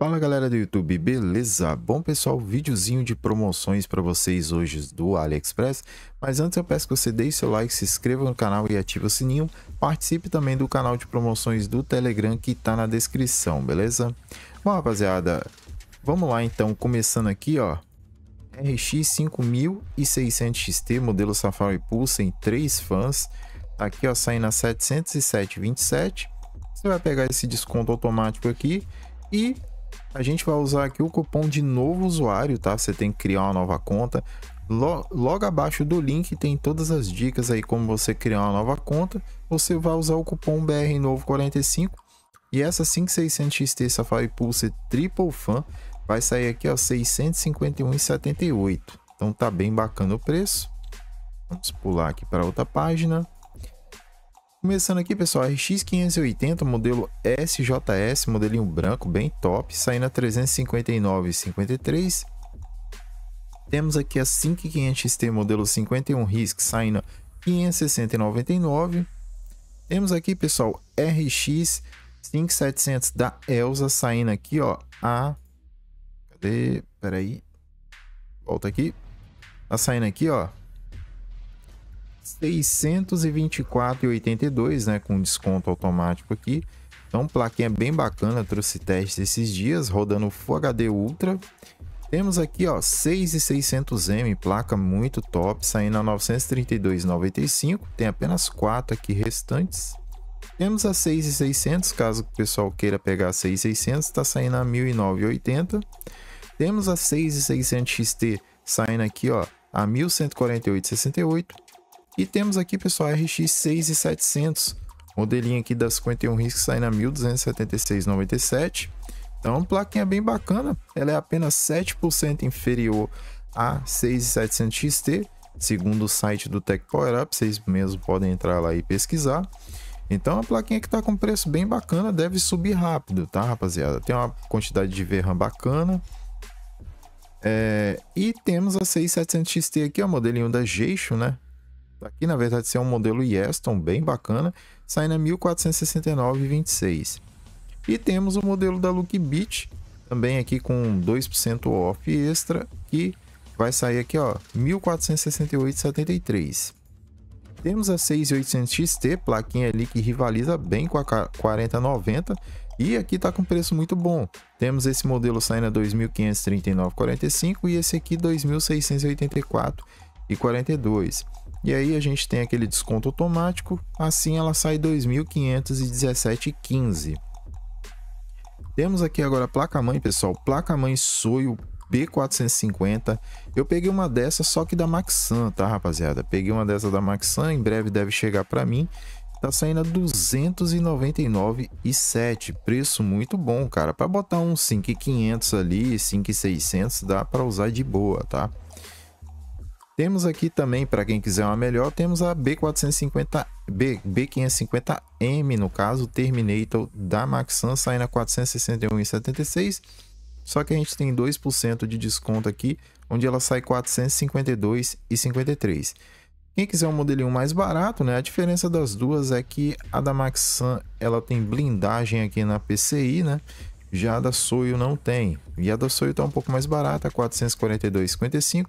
Fala galera do YouTube, beleza? Bom pessoal, videozinho de promoções para vocês hoje do AliExpress, mas antes eu peço que você deixe seu like, se inscreva no canal e ative o sininho, participe também do canal de promoções do Telegram que está na descrição, beleza? Bom rapaziada, vamos lá então, começando aqui ó, RX 5600 XT, modelo Safari Pulse em 3 fãs, tá aqui ó, saindo a 707,27, você vai pegar esse desconto automático aqui, e a gente vai usar aqui o cupom de novo usuário, tá? Você tem que criar uma nova conta. Logo abaixo do link tem todas as dicas aí como você criar uma nova conta. Você vai usar o cupom BR Novo 45 e essa 5600 XT Safari Pulse Triple Fan vai sair aqui ó 651,78. Então tá bem bacana o preço. Vamos pular aqui para outra página. Começando aqui, pessoal, RX 580, modelo SJS, modelinho branco, bem top, saindo a 359,53. Temos aqui a 5500 xt modelo 51 RISC, saindo 560,99. Temos aqui, pessoal, RX 5700 da Elsa, saindo aqui, ó, a... Cadê? Peraí. Volta aqui. Tá saindo aqui, ó, 624,82, né, com desconto automático aqui. Então, plaquinha bem bacana, trouxe teste esses dias, rodando Full HD Ultra. Temos aqui, ó, 6600M, placa muito top, saindo a 932,95. Tem apenas 4 aqui restantes. Temos a 6600, caso o pessoal queira pegar a 6600, está saindo a 1.980. Temos a 6600 XT saindo aqui, ó, a 1148,68 e temos aqui, pessoal, RX 6700, modelinho aqui da 51 RISC sai na 1276,97. Então, plaquinha bem bacana, ela é apenas 7% inferior a 6700 XT, segundo o site do Tech Power Up, vocês mesmo podem entrar lá e pesquisar. Então a plaquinha que está com preço bem bacana deve subir rápido, tá rapaziada? Tem uma quantidade de VRAM bacana. É... e temos a 6700 XT aqui, o modelinho da Geisho né? Tá aqui, na verdade, esse é um modelo Yeston, bem bacana, saindo a 1469,26. E temos o modelo da Look Beach, também aqui com 2% off extra, que vai sair aqui, ó, 1468,73. Temos a 6800 XT, plaquinha ali que rivaliza bem com a 4090 e aqui tá com preço muito bom. Temos esse modelo saindo a 2539,45 e esse aqui 2684 e 42. E aí a gente tem aquele desconto automático, assim ela sai 2.517,15. Temos aqui agora a placa-mãe, pessoal. Placa-mãe Soyo B450. Eu peguei uma dessa, só que da Maxan, tá, rapaziada? Peguei uma dessa da Maxan, em breve deve chegar para mim. Tá saindo a 299,7. Preço muito bom, cara. Para botar uns 5.500 ali, 5.600 dá para usar de boa, tá? Temos aqui também, para quem quiser uma melhor, temos a B450, B, B550M, no caso, Terminator da Maxan, saindo a 461,76. Só que a gente tem 2% de desconto aqui, onde ela sai 452,53. Quem quiser um modelinho mais barato, né? A diferença das duas é que a da Maxan, ela tem blindagem aqui na PCI, né? Já a da Soyo não tem. E a da Soyo está um pouco mais barata, 442,55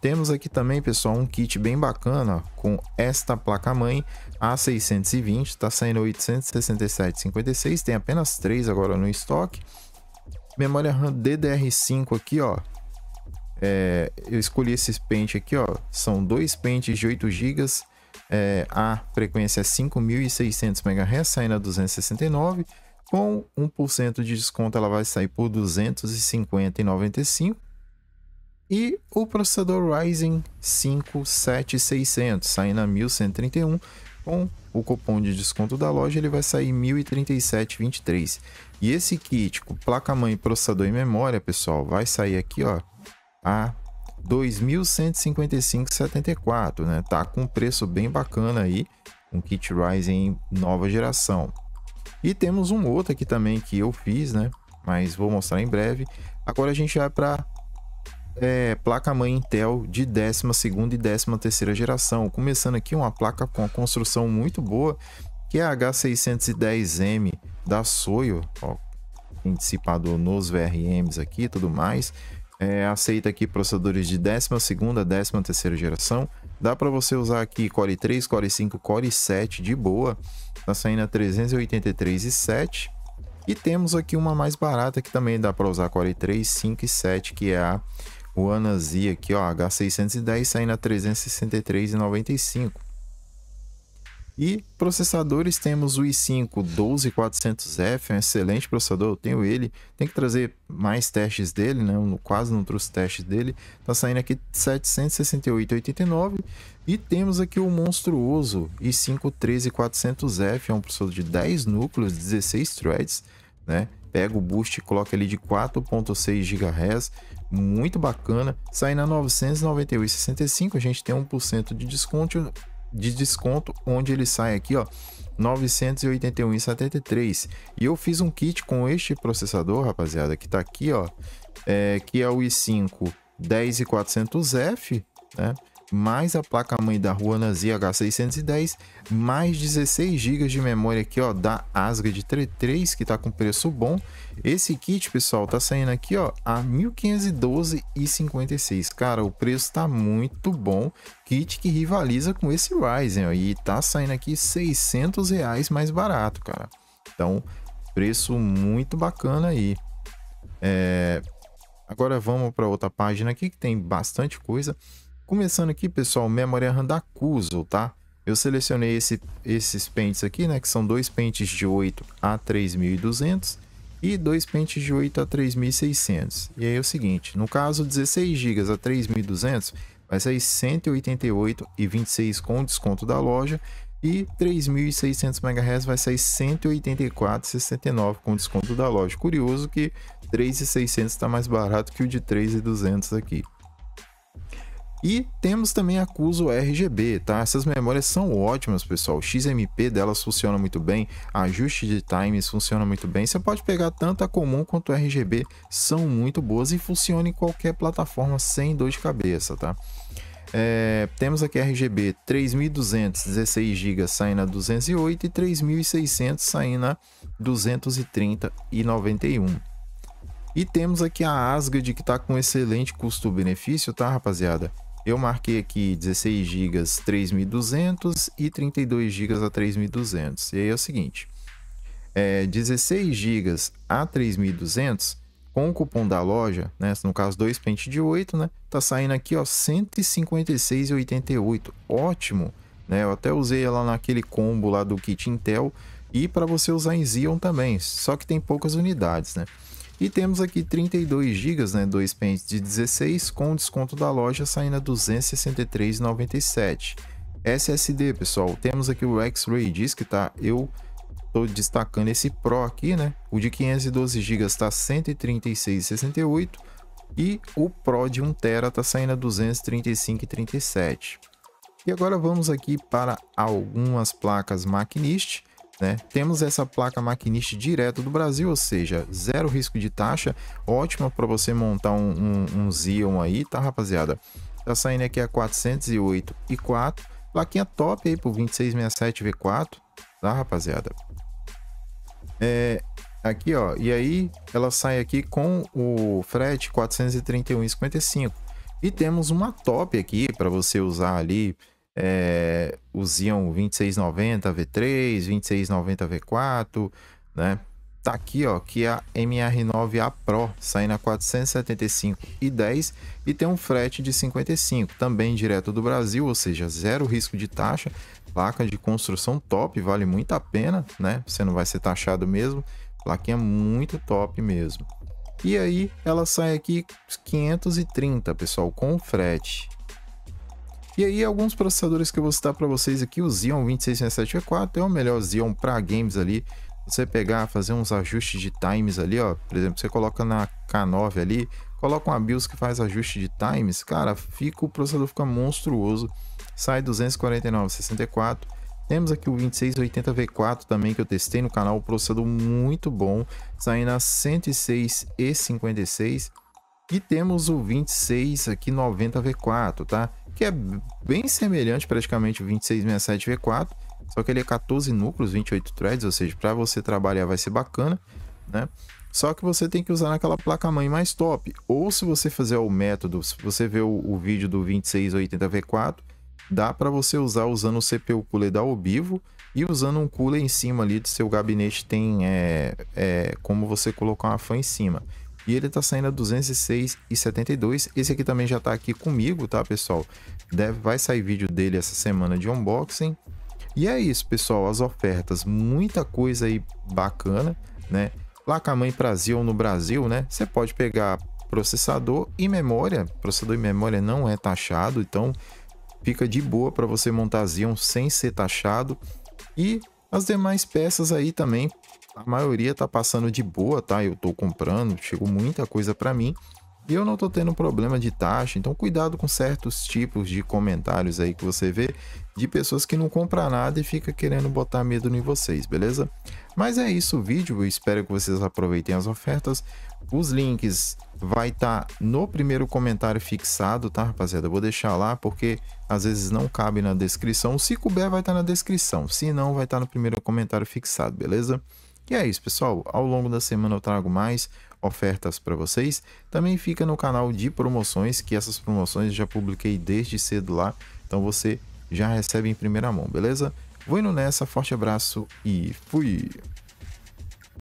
Temos aqui também, pessoal, um kit bem bacana com esta placa-mãe A620, está saindo 867,56, tem apenas 3 agora no estoque. Memória RAM DDR5 aqui, ó. É, eu escolhi esses pente aqui, ó. São dois pentes de 8 GB, é, a frequência é 5.600 MHz, saindo a 269. Com 1% de desconto, ela vai sair por 250,95 e o processador Ryzen 5 7600, saindo a 1131, com o cupom de desconto da loja, ele vai sair 1037,23. E esse kit com placa-mãe, processador e memória, pessoal, vai sair aqui, ó, a 2155,74, né? Tá com um preço bem bacana aí, um kit Ryzen nova geração. E temos um outro aqui também que eu fiz, né? Mas vou mostrar em breve. Agora a gente vai para é, placa-mãe Intel de 12 e 13 terceira geração. Começando aqui uma placa com uma construção muito boa, que é a H610M da Soyo, ó, nos VRMs aqui e tudo mais. É, aceita aqui processadores de 12ª, 13 terceira geração. Dá para você usar aqui Core 3, Core 5, Core 7 de boa. Tá saindo a 383 e 7. E temos aqui uma mais barata que também dá para usar Core 3, 5 e 7, que é a o Anansi aqui, ó, H610 saindo a 363,95. E processadores temos o i5 12400F, um excelente processador, eu tenho ele. Tem que trazer mais testes dele, né? Eu quase não trouxe testes dele. Tá saindo aqui 768,89. E temos aqui o monstruoso i5 13400F, é um processador de 10 núcleos, 16 threads, né? Pega o boost e coloca ele de 4.6 GHz, muito bacana. Saindo a 998,65, a gente tem 1% de desconto, de desconto, onde ele sai aqui, ó, 981,73. E eu fiz um kit com este processador, rapaziada, que tá aqui, ó, é, que é o i5 10400F, né? mais a placa-mãe da Ruana ZH610, mais 16 GB de memória aqui ó, da Asga de 33 que está com preço bom. Esse kit, pessoal, tá saindo aqui ó, a 1512,56. Cara, o preço tá muito bom. Kit que rivaliza com esse Ryzen ó, e tá saindo aqui 600 reais mais barato, cara. Então, preço muito bacana aí. É... Agora vamos para outra página aqui que tem bastante coisa. Começando aqui, pessoal, memória da Randacuso, tá? Eu selecionei esse, esses pentes aqui, né, que são dois pentes de 8 a 3200 e dois pentes de 8 a 3600. E aí é o seguinte, no caso 16 GB a 3200 vai sair 188,26 com desconto da loja e 3.600 MHz vai sair 184,69 com desconto da loja. Curioso que 3.600 está mais barato que o de 3.200 aqui. E temos também a Cuso RGB, tá? Essas memórias são ótimas, pessoal. O XMP delas funciona muito bem, ajuste de times funciona muito bem. Você pode pegar tanto a comum quanto a RGB, são muito boas e funcionam em qualquer plataforma sem dor de cabeça, tá? É, temos aqui RGB 3216 GB saindo a 208 e 3600 saindo a 230 e 91. E temos aqui a Asgard que está com excelente custo-benefício, tá, rapaziada? Eu marquei aqui 16 GB 3200 e 32 GB a 3200. E aí é o seguinte, é, 16 GB a 3200 com o cupom da loja, né, no caso 2 pente de 8, né, tá saindo aqui, ó, 156,88. Ótimo, né? Eu até usei ela naquele combo lá do kit Intel e para você usar em Xeon também, só que tem poucas unidades, né? E temos aqui 32 GB, né, 2 pentes de 16 com desconto da loja saindo a 263,97. SSD, pessoal, temos aqui o X-Ray Disk, tá? Eu tô destacando esse Pro aqui, né? O de 512 GB tá 136,68 e o Pro de 1 Tera tá saindo a 235,37. E agora vamos aqui para algumas placas Machinist. Né? Temos essa placa maquinista direto do Brasil, ou seja, zero risco de taxa, ótima para você montar um, um, um Xeon aí, tá rapaziada? Tá saindo aqui a 408 e 4, plaquinha top aí por 2667 V4, tá rapaziada? É, aqui ó, e aí ela sai aqui com o frete 431,55 e temos uma top aqui para você usar ali é, o Ion 2690 V3, 2690 V4, né? Tá aqui, ó, que é a MR9A Pro, saindo a 475 e 10 e tem um frete de 55, também direto do Brasil, ou seja, zero risco de taxa, placa de construção top, vale muito a pena, né? Você não vai ser taxado mesmo, plaquinha muito top mesmo. E aí ela sai aqui 530, pessoal, com frete. E aí, alguns processadores que eu vou citar para vocês aqui, o Xeon 2674 é o melhor Xeon para games ali. Você pegar, fazer uns ajustes de times ali, ó. Por exemplo, você coloca na K9 ali, coloca uma BIOS que faz ajuste de times, cara, fica o processador fica monstruoso. Sai 249,64. Temos aqui o 2680V4 também que eu testei no canal, um processador muito bom, saindo a 106,56. E temos o 26 aqui 90V4, tá? que é bem semelhante praticamente 2667 V4, só que ele é 14 núcleos, 28 threads, ou seja, para você trabalhar vai ser bacana, né? Só que você tem que usar naquela placa-mãe mais top. Ou se você fizer o método, se você ver o, o vídeo do 2680V4, dá para você usar usando o CPU cooler da Obivo e usando um cooler em cima ali do seu gabinete tem é, é, como você colocar uma fan em cima. E ele tá saindo a 206,72. Esse aqui também já tá aqui comigo, tá, pessoal? Deve, vai sair vídeo dele essa semana de unboxing. E é isso, pessoal. As ofertas, muita coisa aí bacana, né? Placa mãe Brasil no Brasil, né? Você pode pegar processador e memória. Processador e memória não é taxado, então fica de boa para você montar Zion sem ser taxado. E as demais peças aí também a maioria tá passando de boa, tá? Eu tô comprando, chegou muita coisa para mim e eu não tô tendo problema de taxa. Então cuidado com certos tipos de comentários aí que você vê de pessoas que não compram nada e fica querendo botar medo em vocês, beleza? Mas é isso o vídeo, eu espero que vocês aproveitem as ofertas. Os links vai estar tá no primeiro comentário fixado, tá, rapaziada? Eu vou deixar lá porque às vezes não cabe na descrição. Se couber vai estar tá na descrição, se não vai estar tá no primeiro comentário fixado, beleza? E é isso, pessoal. Ao longo da semana eu trago mais ofertas para vocês. Também fica no canal de promoções, que essas promoções eu já publiquei desde cedo lá. Então você já recebe em primeira mão, beleza? Vou indo nessa, forte abraço e fui!